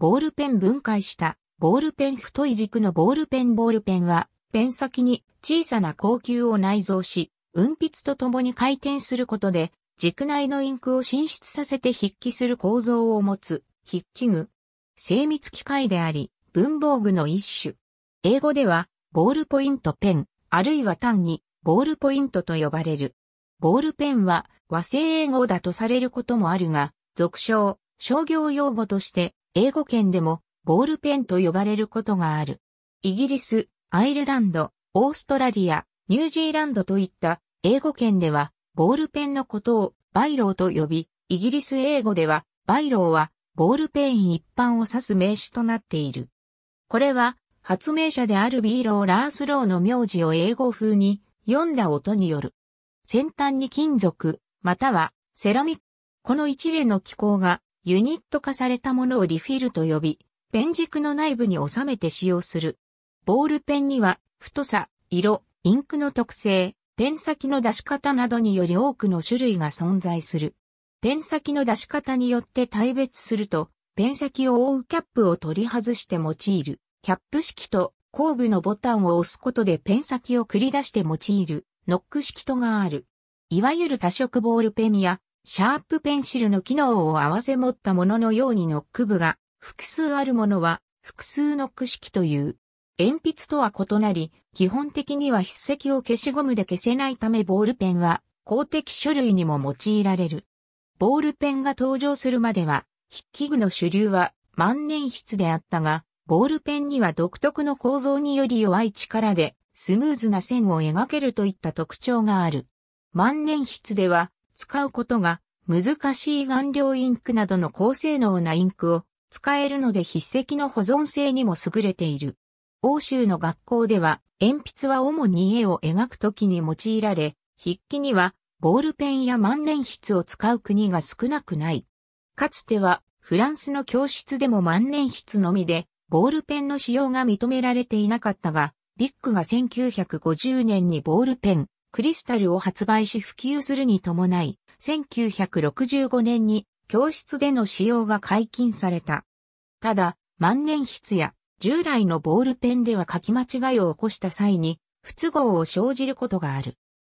ボールペン分解した、ボールペン太い軸のボールペンボールペンは、ペン先に小さな高級を内蔵し、運筆と共に回転することで、軸内のインクを進出させて筆記する構造を持つ、筆記具。精密機械であり、文房具の一種。英語では、ボールポイントペン、あるいは単に、ボールポイントと呼ばれる。ボールペンは和製英語だとされることもあるが、俗称、商業用語として英語圏でもボールペンと呼ばれることがある。イギリス、アイルランド、オーストラリア、ニュージーランドといった英語圏ではボールペンのことをバイローと呼び、イギリス英語ではバイローはボールペン一般を指す名詞となっている。これは発明者であるビーロー・ラースローの名字を英語風に読んだ音による。先端に金属、またはセラミック。この一連の機構がユニット化されたものをリフィルと呼び、ペン軸の内部に収めて使用する。ボールペンには、太さ、色、インクの特性、ペン先の出し方などにより多くの種類が存在する。ペン先の出し方によって対別すると、ペン先を覆うキャップを取り外して用いる。キャップ式と後部のボタンを押すことでペン先を繰り出して用いるノック式とがある。いわゆる多色ボールペンやシャープペンシルの機能を合わせ持ったもののようにノック部が複数あるものは複数ノック式という。鉛筆とは異なり、基本的には筆跡を消しゴムで消せないためボールペンは公的書類にも用いられる。ボールペンが登場するまでは、筆記具の主流は万年筆であったが、ボールペンには独特の構造により弱い力でスムーズな線を描けるといった特徴がある。万年筆では使うことが難しい顔料インクなどの高性能なインクを使えるので筆跡の保存性にも優れている。欧州の学校では鉛筆は主に絵を描くときに用いられ、筆記にはボールペンや万年筆を使う国が少なくない。かつてはフランスの教室でも万年筆のみでボールペンの使用が認められていなかったが、ビッグが1950年にボールペン、クリスタルを発売し普及するに伴い、1965年に教室での使用が解禁された。ただ、万年筆や従来のボールペンでは書き間違いを起こした際に不都合を生じることがある。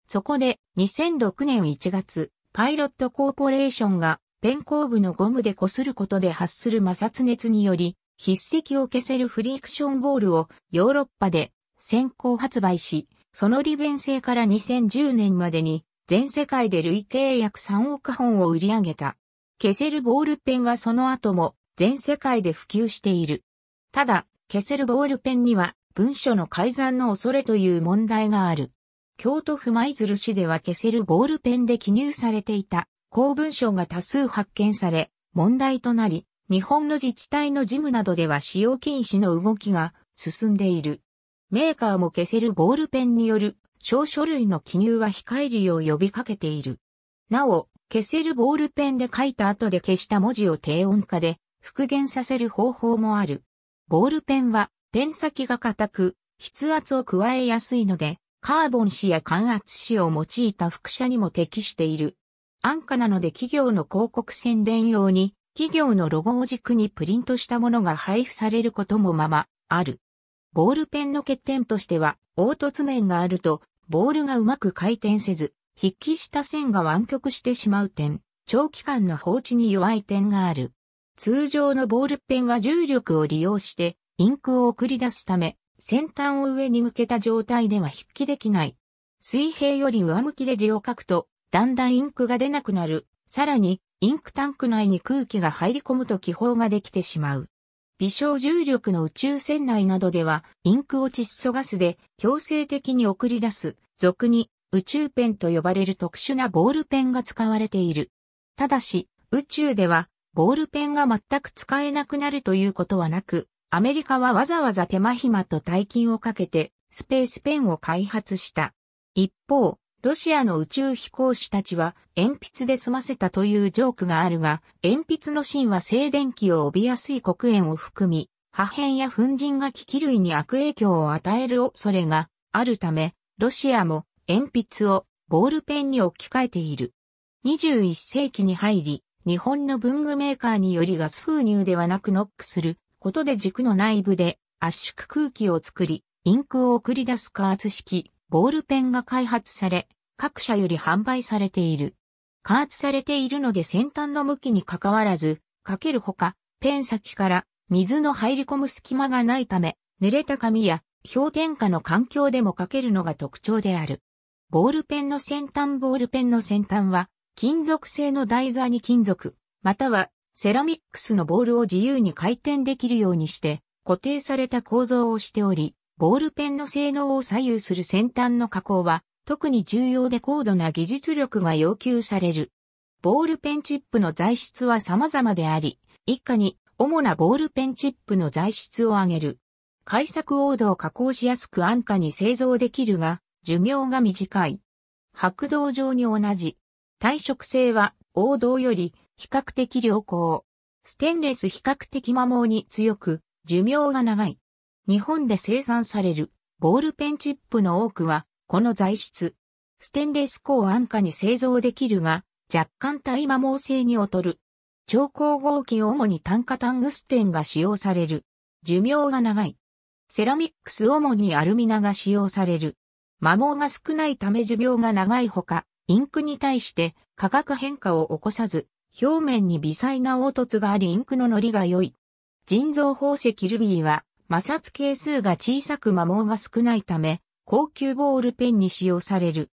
そこで2006年1月、パイロットコーポレーションがペン後部のゴムで擦ることで発する摩擦熱により筆跡を消せるフリクションボールをヨーロッパで先行発売し、その利便性から2010年までに全世界で累計約3億本を売り上げた。ケセルボールペンはその後も全世界で普及している。ただ、ケセルボールペンには文書の改ざんの恐れという問題がある。京都府舞鶴市ではケセルボールペンで記入されていた公文書が多数発見され、問題となり、日本の自治体の事務などでは使用禁止の動きが進んでいる。メーカーも消せるボールペンによる小書類の記入は控えるよう呼びかけている。なお、消せるボールペンで書いた後で消した文字を低音化で復元させる方法もある。ボールペンはペン先が硬く筆圧を加えやすいのでカーボン紙や感圧紙を用いた副写にも適している。安価なので企業の広告宣伝用に企業のロゴを軸にプリントしたものが配布されることもままある。ボールペンの欠点としては、凹凸面があると、ボールがうまく回転せず、筆記した線が湾曲してしまう点、長期間の放置に弱い点がある。通常のボールペンは重力を利用して、インクを送り出すため、先端を上に向けた状態では筆記できない。水平より上向きで字を書くと、だんだんインクが出なくなる。さらに、インクタンク内に空気が入り込むと気泡ができてしまう。微小重力の宇宙船内などでは、インクを窒素ガスで強制的に送り出す、俗に宇宙ペンと呼ばれる特殊なボールペンが使われている。ただし、宇宙では、ボールペンが全く使えなくなるということはなく、アメリカはわざわざ手間暇と大金をかけて、スペースペンを開発した。一方、ロシアの宇宙飛行士たちは鉛筆で済ませたというジョークがあるが、鉛筆の芯は静電気を帯びやすい黒煙を含み、破片や粉塵が機器類に悪影響を与える恐れがあるため、ロシアも鉛筆をボールペンに置き換えている。21世紀に入り、日本の文具メーカーによりガス封入ではなくノックすることで軸の内部で圧縮空気を作り、インクを送り出す加圧式ボールペンが開発され、各社より販売されている。加圧されているので先端の向きに関わらず、かけるほか、ペン先から水の入り込む隙間がないため、濡れた紙や氷点下の環境でもかけるのが特徴である。ボールペンの先端ボールペンの先端は、金属製の台座に金属、またはセラミックスのボールを自由に回転できるようにして固定された構造をしており、ボールペンの性能を左右する先端の加工は、特に重要で高度な技術力が要求される。ボールペンチップの材質は様々であり、一家に主なボールペンチップの材質を挙げる。開作王道を加工しやすく安価に製造できるが、寿命が短い。白銅上に同じ。耐食性は王道より比較的良好。ステンレス比較的摩耗に強く、寿命が長い。日本で生産されるボールペンチップの多くは、この材質。ステンレス鋼安価に製造できるが、若干大摩耗性に劣る。超光合金主に炭化タングステンが使用される。寿命が長い。セラミックス主にアルミナが使用される。摩耗が少ないため寿命が長いほか、インクに対して価格変化を起こさず、表面に微細な凹凸がありインクの糊が良い。人造宝石ルビーは摩擦係数が小さく摩耗が少ないため、高級ボールペンに使用される。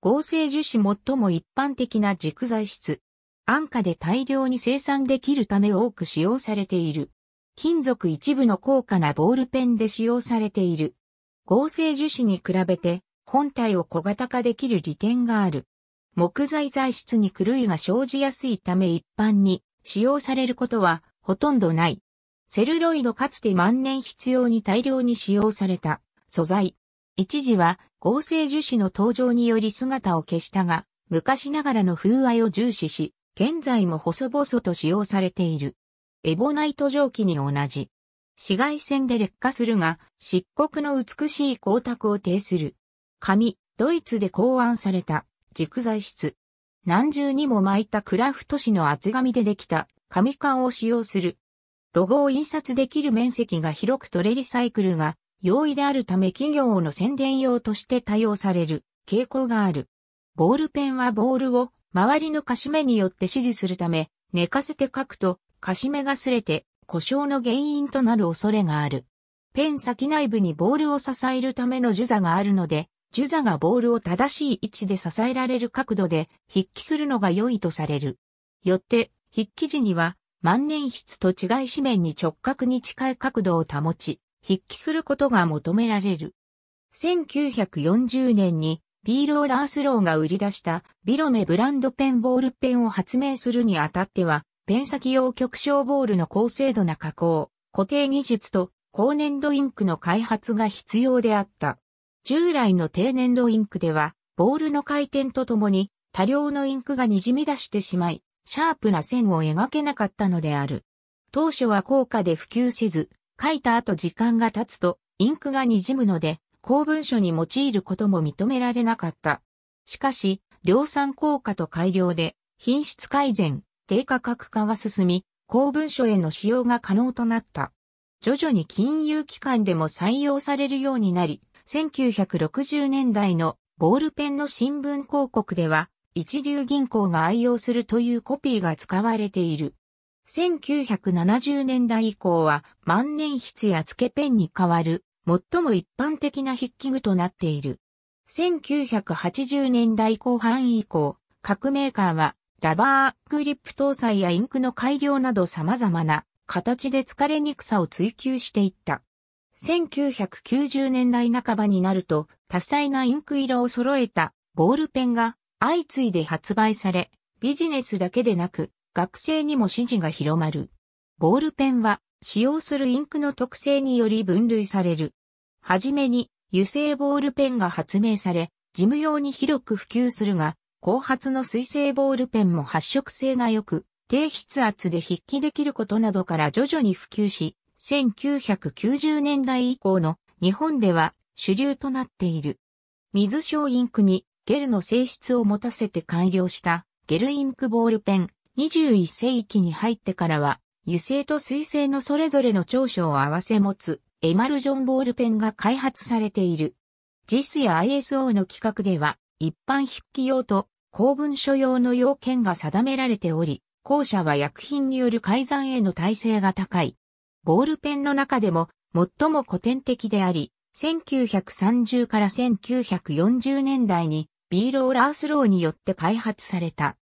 合成樹脂最も一般的な軸材質。安価で大量に生産できるため多く使用されている。金属一部の高価なボールペンで使用されている。合成樹脂に比べて本体を小型化できる利点がある。木材材質に狂いが生じやすいため一般に使用されることはほとんどない。セルロイドかつて万年必要に大量に使用された素材。一時は合成樹脂の登場により姿を消したが、昔ながらの風合いを重視し、現在も細々と使用されている。エボナイト蒸気に同じ。紫外線で劣化するが、漆黒の美しい光沢を呈する。紙、ドイツで考案された、軸材質。何重にも巻いたクラフト紙の厚紙でできた、紙缶を使用する。ロゴを印刷できる面積が広く取れリサイクルが容易であるため企業の宣伝用として多用される傾向がある。ボールペンはボールを周りのかしめによって指示するため、寝かせて書くと、かしめが擦れて故障の原因となる恐れがある。ペン先内部にボールを支えるための樹座があるので、樹座がボールを正しい位置で支えられる角度で筆記するのが良いとされる。よって、筆記時には万年筆と違い紙面に直角に近い角度を保ち、筆記することが求められる。1940年にーローラースローが売り出したビロメブランドペンボールペンを発明するにあたっては、ペン先用極小ボールの高精度な加工、固定技術と高粘土インクの開発が必要であった。従来の低粘土インクでは、ボールの回転とともに多量のインクが滲み出してしまい、シャープな線を描けなかったのである。当初は効果で普及せず、書いた後時間が経つと、インクが滲むので、公文書に用いることも認められなかった。しかし、量産効果と改良で、品質改善、低価格化が進み、公文書への使用が可能となった。徐々に金融機関でも採用されるようになり、1960年代のボールペンの新聞広告では、一流銀行が愛用するというコピーが使われている。1970年代以降は万年筆や付けペンに代わる最も一般的な筆記具となっている。1980年代後半以降、各メーカーはラバーグリップ搭載やインクの改良など様々な形で疲れにくさを追求していった。1990年代半ばになると多彩なインク色を揃えたボールペンが相次いで発売され、ビジネスだけでなく、学生にも支持が広まる。ボールペンは、使用するインクの特性により分類される。はじめに、油性ボールペンが発明され、事務用に広く普及するが、後発の水性ボールペンも発色性が良く、低筆圧で筆記できることなどから徐々に普及し、1990年代以降の日本では主流となっている。水晶インクにゲルの性質を持たせて改良したゲルインクボールペン21世紀に入ってからは油性と水性のそれぞれの長所を合わせ持つエマルジョンボールペンが開発されている。JIS や ISO の規格では一般筆記用と公文書用の要件が定められており、後者は薬品による改ざんへの耐性が高い。ボールペンの中でも最も古典的であり、1930から1940年代に B ローラースローによって開発された。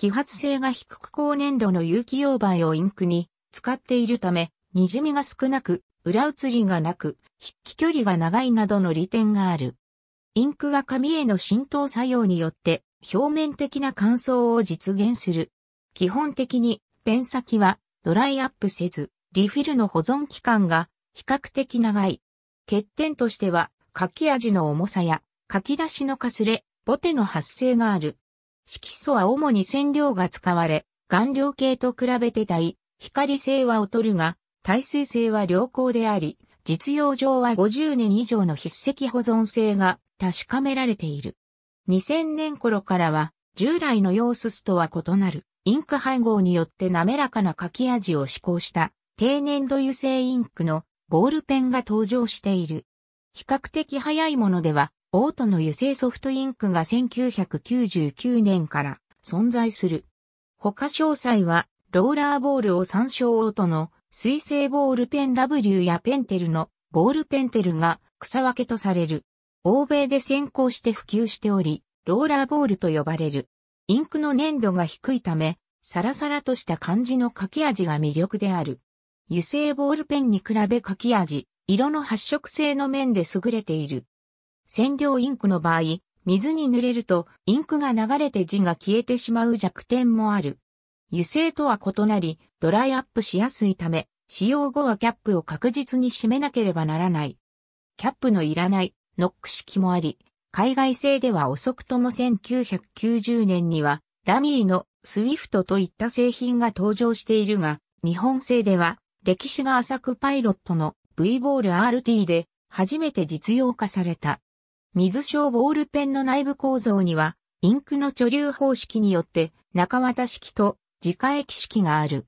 揮発性が低く高粘土の有機溶媒をインクに使っているため、滲みが少なく、裏移りがなく、筆記距離が長いなどの利点がある。インクは紙への浸透作用によって表面的な乾燥を実現する。基本的にペン先はドライアップせず、リフィルの保存期間が比較的長い。欠点としては書き味の重さや書き出しのかすれ、ボテの発生がある。色素は主に染料が使われ、顔料系と比べて大、光性は劣るが、耐水性は良好であり、実用上は50年以上の筆跡保存性が確かめられている。2000年頃からは、従来の様子スとは異なる、インク配合によって滑らかな書き味を施行した、低粘度油性インクのボールペンが登場している。比較的早いものでは、オートの油性ソフトインクが1999年から存在する。他詳細は、ローラーボールを参照オートの水性ボールペン W やペンテルのボールペンテルが草分けとされる。欧米で先行して普及しており、ローラーボールと呼ばれる。インクの粘度が低いため、サラサラとした感じの書き味が魅力である。油性ボールペンに比べ書き味、色の発色性の面で優れている。染料インクの場合、水に濡れるとインクが流れて字が消えてしまう弱点もある。油性とは異なり、ドライアップしやすいため、使用後はキャップを確実に締めなければならない。キャップのいらないノック式もあり、海外製では遅くとも1990年には、ラミーのスウィフトといった製品が登場しているが、日本製では歴史が浅くパイロットの V ボール RT で初めて実用化された。水晶ボールペンの内部構造には、インクの貯留方式によって中綿式と自家液式がある。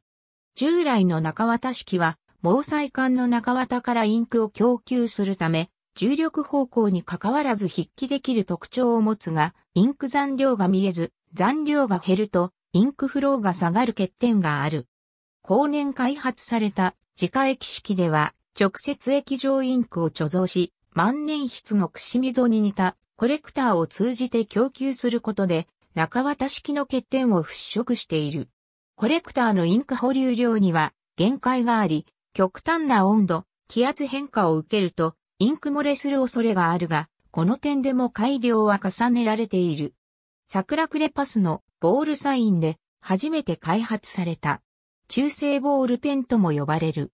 従来の中綿式は、毛細管の中綿からインクを供給するため、重力方向に関わらず筆記できる特徴を持つが、インク残量が見えず、残量が減ると、インクフローが下がる欠点がある。後年開発された自家液式では、直接液状インクを貯蔵し、万年筆の串溝に似たコレクターを通じて供給することで中綿式の欠点を払拭している。コレクターのインク保留量には限界があり、極端な温度、気圧変化を受けるとインク漏れする恐れがあるが、この点でも改良は重ねられている。桜クレパスのボールサインで初めて開発された。中性ボールペンとも呼ばれる。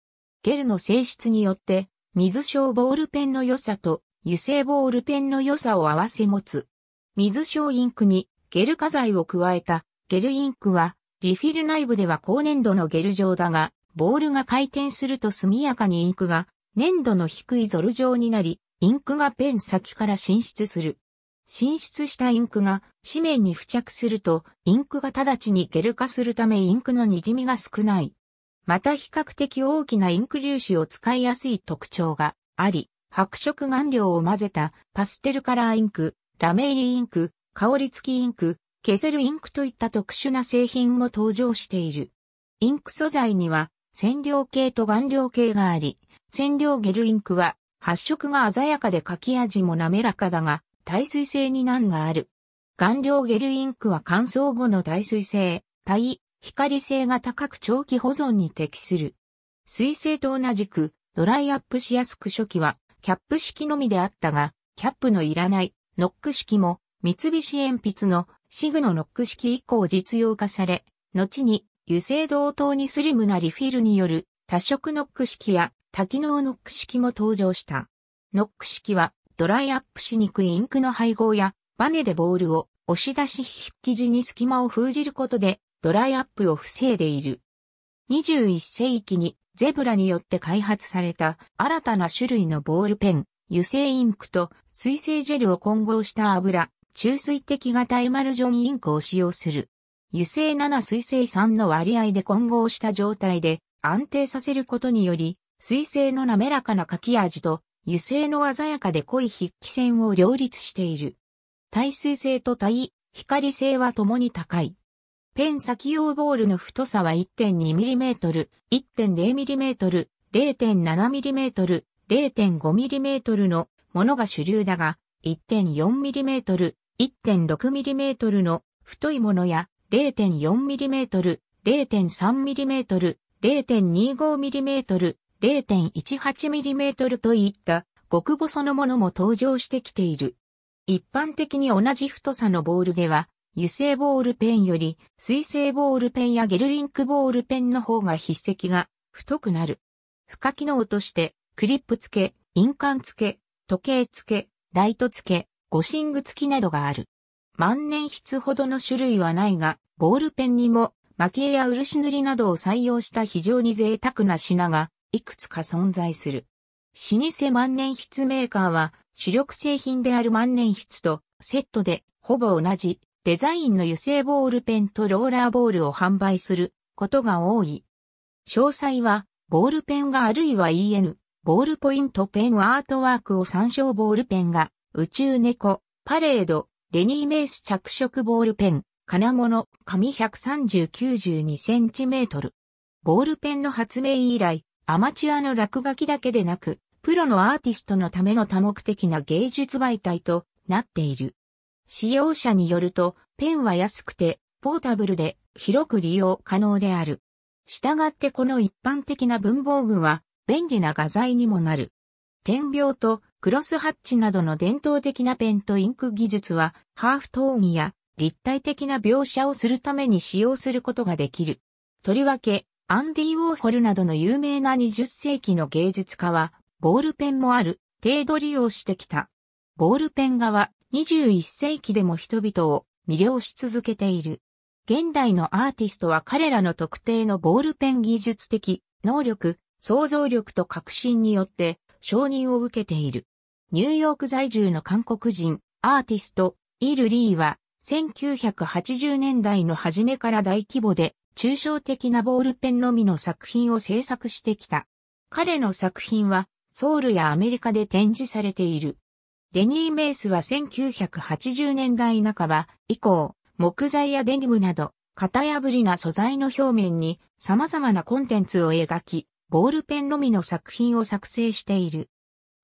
ゲルの性質によって水晶ボールペンの良さと油性ボールペンの良さを合わせ持つ。水晶インクにゲル化剤を加えたゲルインクはリフィル内部では高粘度のゲル状だが、ボールが回転すると速やかにインクが粘度の低いゾル状になり、インクがペン先から浸出する。浸出したインクが紙面に付着すると、インクが直ちにゲル化するためインクの滲みが少ない。また比較的大きなインク粒子を使いやすい特徴があり、白色顔料を混ぜたパステルカラーインク、ラメ入りインク、香り付きインク、ケセルインクといった特殊な製品も登場している。インク素材には染料系と顔料系があり、染料ゲルインクは発色が鮮やかで書き味も滑らかだが、耐水性に難がある。顔料ゲルインクは乾燥後の耐水性、耐光性が高く長期保存に適する。水性と同じく、ドライアップしやすく初期は、キャップ式のみであったが、キャップのいらないノック式も、三菱鉛筆のシグのノック式以降実用化され、後に油性同等にスリムなリフィルによる多色ノック式や多機能ノック式も登場した。ノック式はドライアップしにくいインクの配合やバネでボールを押し出し筆記時に隙間を封じることでドライアップを防いでいる。21世紀にゼブラによって開発された新たな種類のボールペン、油性インクと水性ジェルを混合した油、中水滴型エマルジョンインクを使用する。油性7水性3の割合で混合した状態で安定させることにより、水性の滑らかな書き味と油性の鮮やかで濃い筆記線を両立している。耐水性と耐光性は共に高い。ペン先用ボールの太さは 1.2mm、1.0mm、0.7mm、0.5mm のものが主流だが、1.4mm、1.6mm の太いものや 0.4mm、0.3mm、0.25mm、0.18mm といった極細のものも登場してきている。一般的に同じ太さのボールでは油性ボールペンより水性ボールペンやゲルインクボールペンの方が筆跡が太くなる。付加機能としてクリップ付け、印鑑付け、時計付け、ライト付け、ゴシング付きなどがある。万年筆ほどの種類はないが、ボールペンにも蒔絵や漆塗りなどを採用した非常に贅沢な品がいくつか存在する。老舗万年筆メーカーは主力製品である万年筆とセットでほぼ同じデザインの油性ボールペンとローラーボールを販売することが多い。詳細は、ボールペンがあるいは EN、ボールポイントペンアートワークを参照ボールペンが、宇宙猫、パレード、レニーメース着色ボールペン、金物、紙130、92センチメートル。ボールペンの発明以来、アマチュアの落書きだけでなく、プロのアーティストのための多目的な芸術媒体となっている。使用者によると、ペンは安くて、ポータブルで、広く利用可能である。従ってこの一般的な文房具は、便利な画材にもなる。点描とクロスハッチなどの伝統的なペンとインク技術は、ハーフトーンや立体的な描写をするために使用することができる。とりわけ、アンディ・ウォーホルなどの有名な20世紀の芸術家は、ボールペンもある程度利用してきた。ボールペン画は21世紀でも人々を魅了し続けている。現代のアーティストは彼らの特定のボールペン技術的能力、想像力と革新によって承認を受けている。ニューヨーク在住の韓国人アーティストイル・リーは1980年代の初めから大規模で抽象的なボールペンのみの作品を制作してきた。彼の作品はソウルやアメリカで展示されている。レニー・メイスは1980年代半ば以降、木材やデニムなど、型破りな素材の表面に様々なコンテンツを描き、ボールペンのみの作品を作成している。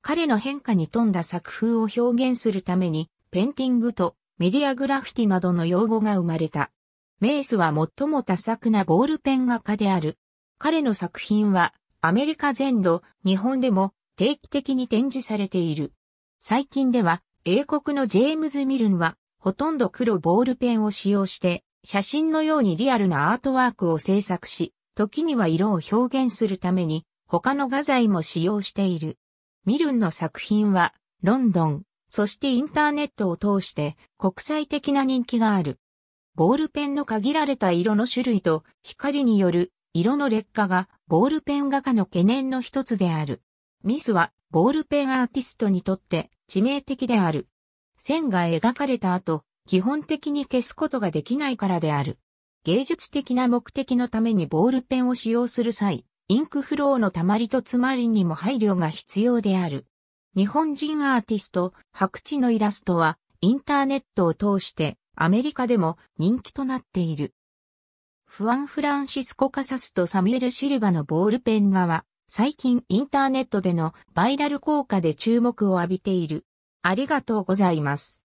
彼の変化に富んだ作風を表現するために、ペンティングとメディアグラフィティなどの用語が生まれた。メイスは最も多作なボールペン画家である。彼の作品はアメリカ全土、日本でも定期的に展示されている。最近では、英国のジェームズ・ミルンは、ほとんど黒ボールペンを使用して、写真のようにリアルなアートワークを制作し、時には色を表現するために、他の画材も使用している。ミルンの作品は、ロンドン、そしてインターネットを通して国際的な人気がある。ボールペンの限られた色の種類と光による色の劣化がボールペン画家の懸念の一つである。ミスはボールペンアーティストにとって致命的である。線が描かれた後、基本的に消すことができないからである。芸術的な目的のためにボールペンを使用する際、インクフローの溜まりと詰まりにも配慮が必要である。日本人アーティスト、白地のイラストは、インターネットを通してアメリカでも人気となっている。フアン・フランシスコ・カサスとサミュエル・シルバのボールペン画は最近インターネットでのバイラル効果で注目を浴びている。ありがとうございます。